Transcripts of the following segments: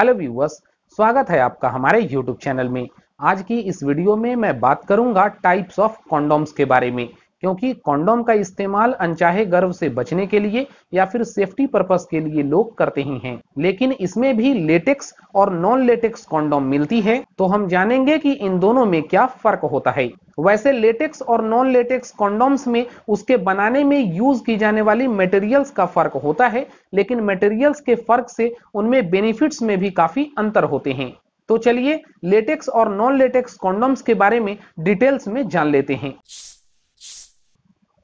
hello viewers स्वागत है आपका हमारे यूट्यूब चैनल में आज की इस वीडियो में मैं बात करूंगा टाइप्स ऑफ कॉन्डोम्स के बारे में क्योंकि कॉन्डोम का इस्तेमाल अनचाहे गर्भ से बचने के लिए या फिर सेफ्टी पर्पस के लिए लोग करते ही हैं लेकिन इसमें भी लेटेक्स और नॉन लेटेक्स कॉन्डोम मिलती है तो हम जानेंगे कि इन दोनों में क्या फर्क होता है वैसे लेटेक्स और नॉन लेटेक्स कॉन्डोम्स में उसके बनाने में यूज की जाने वाली मटेरियल्स का फर्क होता है लेकिन मटेरियल्स के फर्क से उनमें बेनिफिट्स में भी काफी अंतर होते हैं तो चलिए लेटेक्स और नॉन लेटेक्स कॉन्डोम्स के बारे में डिटेल्स में जान लेते हैं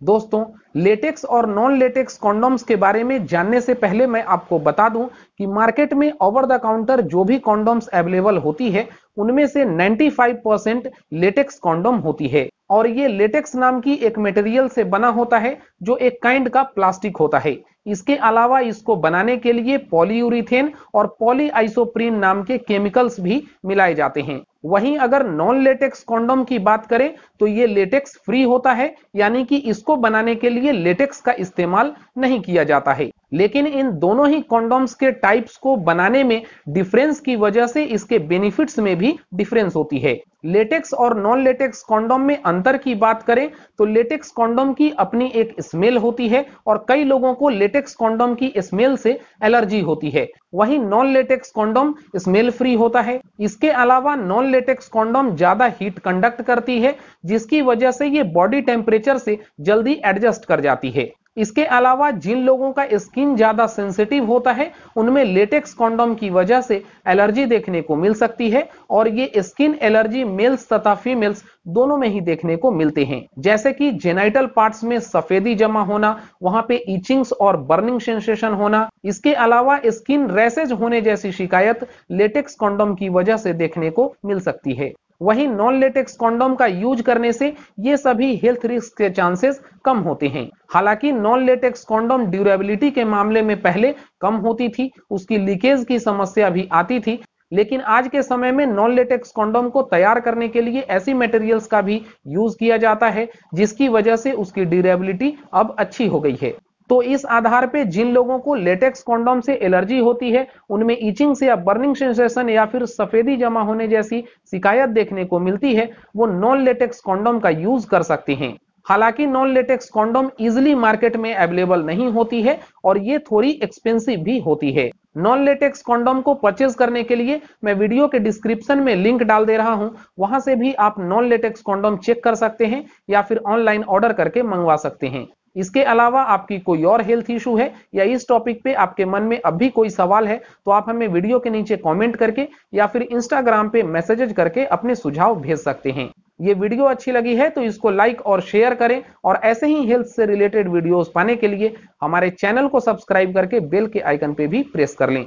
दोस्तों लेटेक्स और नॉन लेटेक्स कॉन्डोम्स के बारे में जानने से पहले मैं आपको बता दूं कि मार्केट में ओवर द काउंटर जो भी कॉन्डोम्स अवेलेबल होती है उनमें से 95 परसेंट लेटेक्स कॉन्डोम होती है और ये लेटेक्स नाम की एक मटेरियल से बना होता है जो एक काइंड का प्लास्टिक होता है इसके अलावा इसको बनाने के लिए पॉलीयूरिथेन और आइसोप्रीन नाम के केमिकल्स भी मिलाए जाते हैं वहीं अगर नॉन लेटेक्स कॉन्डोम की बात करें तो ये लेटेक्स फ्री होता है यानी कि इसको बनाने के लिए लेटेक्स का इस्तेमाल नहीं किया जाता है लेकिन इन दोनों ही कॉन्डोम्स के टाइप्स को बनाने में डिफरेंस की वजह से इसके बेनिफिट्स में भी डिफरेंस होती है लेटेक्स और नॉन लेटेक्स कॉन्डोम में अंतर की बात करें तो लेटेक्स कॉन्डोम की अपनी एक स्मेल होती है और कई लोगों को लेटेक्स कॉन्डोम की स्मेल से एलर्जी होती है वहीं non latex condom smell free होता है इसके अलावा नॉन लेटेक्स कॉन्डोम ज्यादा हीट कंडक्ट करती है जिसकी वजह से ये बॉडी टेम्परेचर से जल्दी एडजस्ट कर जाती है इसके अलावा जिन लोगों का स्किन ज्यादा सेंसिटिव होता है उनमें लेटेक्स कॉन्डोम की वजह से एलर्जी देखने को मिल सकती है और ये स्किन एलर्जी मेल्स तथा फीमेल्स दोनों में ही देखने को मिलते हैं जैसे कि जेनाइटल पार्ट्स में सफेदी जमा होना वहां पे इचिंग्स और बर्निंग सेंसेशन होना इसके अलावा स्किन रेसेज होने जैसी शिकायत लेटेक्स कॉन्डोम की वजह से देखने को मिल सकती है वहीं नॉन लेटेक्स कॉन्डोम का यूज करने से ये सभी हेल्थ रिस्क के चांसेस कम होते हैं हालांकि नॉन लेटेक्स कॉन्डोम ड्यूरेबिलिटी के मामले में पहले कम होती थी उसकी लीकेज की समस्या भी आती थी लेकिन आज के समय में नॉन लेटेक्स कॉन्डोम को तैयार करने के लिए ऐसी मटेरियल्स का भी यूज किया जाता है जिसकी वजह से उसकी ड्यूरेबिलिटी अब अच्छी हो गई है तो इस आधार पे जिन लोगों को लेटेक्स कॉन्डोम से एलर्जी होती है उनमें इचिंग से या बर्निंग सेंसेशन या फिर सफेदी जमा होने जैसी शिकायत देखने को मिलती है वो नॉन लेटेक्स कॉन्डोम का यूज कर सकती हैं हालांकि non latex condom easily market में अवेलेबल नहीं होती है और ये थोड़ी एक्सपेंसिव भी होती है नॉन लेटेक्स कॉन्डोम को परचेज करने के लिए मैं वीडियो के डिस्क्रिप्शन में लिंक डाल दे रहा हूं वहां से भी आप नॉन लेटेक्स कॉन्डोम चेक कर सकते हैं या फिर ऑनलाइन ऑर्डर करके मंगवा सकते हैं इसके अलावा आपकी कोई और हेल्थ इशू है या इस टॉपिक पे आपके मन में अब भी कोई सवाल है तो आप हमें वीडियो के नीचे कमेंट करके या फिर इंस्टाग्राम पे मैसेजेज करके अपने सुझाव भेज सकते हैं ये वीडियो अच्छी लगी है तो इसको लाइक और शेयर करें और ऐसे ही हेल्थ से रिलेटेड वीडियोस पाने के लिए हमारे चैनल को सब्सक्राइब करके बेल के आइकन पे भी प्रेस कर लें